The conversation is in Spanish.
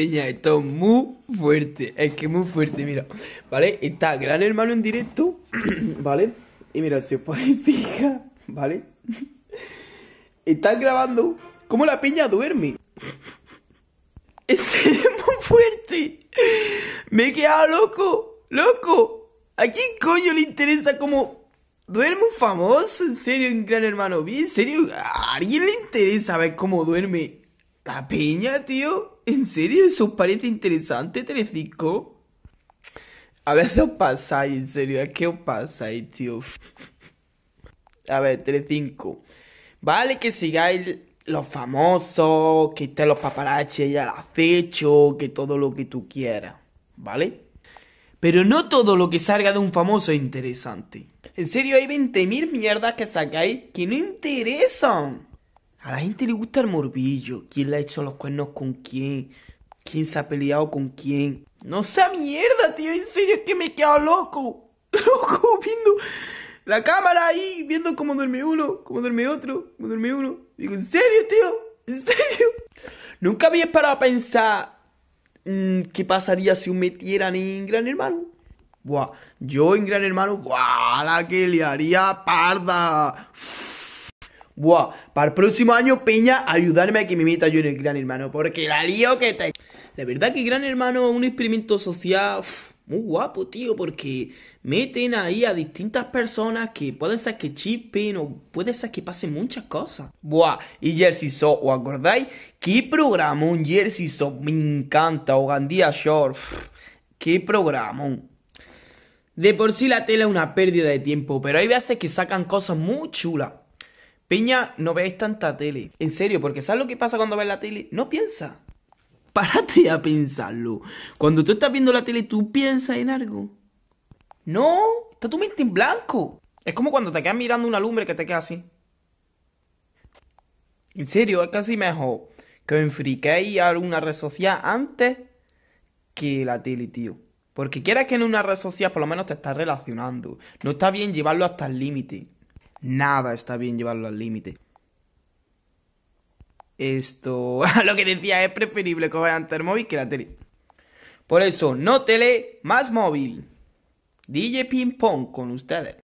Peña, esto muy fuerte. Es que muy fuerte, mira. ¿Vale? Está Gran Hermano en directo. ¿Vale? Y mira, si os podéis fijar, ¿vale? Están grabando cómo la peña duerme. Es muy fuerte. Me he quedado loco. Loco. ¿A quién coño le interesa cómo duerme un famoso? ¿En serio, un gran hermano? ¿Bien? ¿En serio? ¿A alguien le interesa ver cómo duerme la peña, tío? ¿En serio eso os parece interesante, Telecinco? A veces os pasáis, en serio, es que os pasáis, tío. A ver, 3-5. Vale que sigáis los famosos, que estén los paparazzi y al acecho, que todo lo que tú quieras, ¿vale? Pero no todo lo que salga de un famoso es interesante. En serio, hay 20.000 mierdas que sacáis que no interesan. A la gente le gusta el morbillo. ¿Quién le ha hecho los cuernos con quién? ¿Quién se ha peleado con quién? No sea mierda, tío. En serio es que me he quedado loco. Loco, viendo la cámara ahí, viendo cómo duerme uno, cómo duerme otro, cómo duerme uno. Digo, ¿en serio, tío? ¿En serio? Nunca había parado a pensar mm, qué pasaría si me metieran en Gran Hermano. Buah, yo en Gran Hermano, buah, la que le haría parda. Buah, para el próximo año, Peña, ayudarme a que me meta yo en el Gran Hermano, porque la lío que te... De verdad que Gran Hermano es un experimento social muy guapo, tío, porque meten ahí a distintas personas que pueden ser que chipen o puede ser que pasen muchas cosas. Buah, y Jersey So, o acordáis? ¿Qué programa un Jersey So? Me encanta, o Gandía Shore, qué programa. De por sí la tele es una pérdida de tiempo, pero hay veces que sacan cosas muy chulas. Piña, no veáis tanta tele. En serio, porque ¿sabes lo que pasa cuando ves la tele? No piensa. Párate a pensarlo. Cuando tú estás viendo la tele, tú piensas en algo. No, está tu mente en blanco. Es como cuando te quedas mirando una lumbre que te queda así. En serio, es casi mejor que os enfriquéis a una red social antes que la tele, tío. Porque quieras que en una red social por lo menos te estás relacionando. No está bien llevarlo hasta el límite nada está bien llevarlo al límite. Esto, lo que decía, es preferible que vayan el móvil que la tele. Por eso, no tele, más móvil. DJ Ping Pong con ustedes.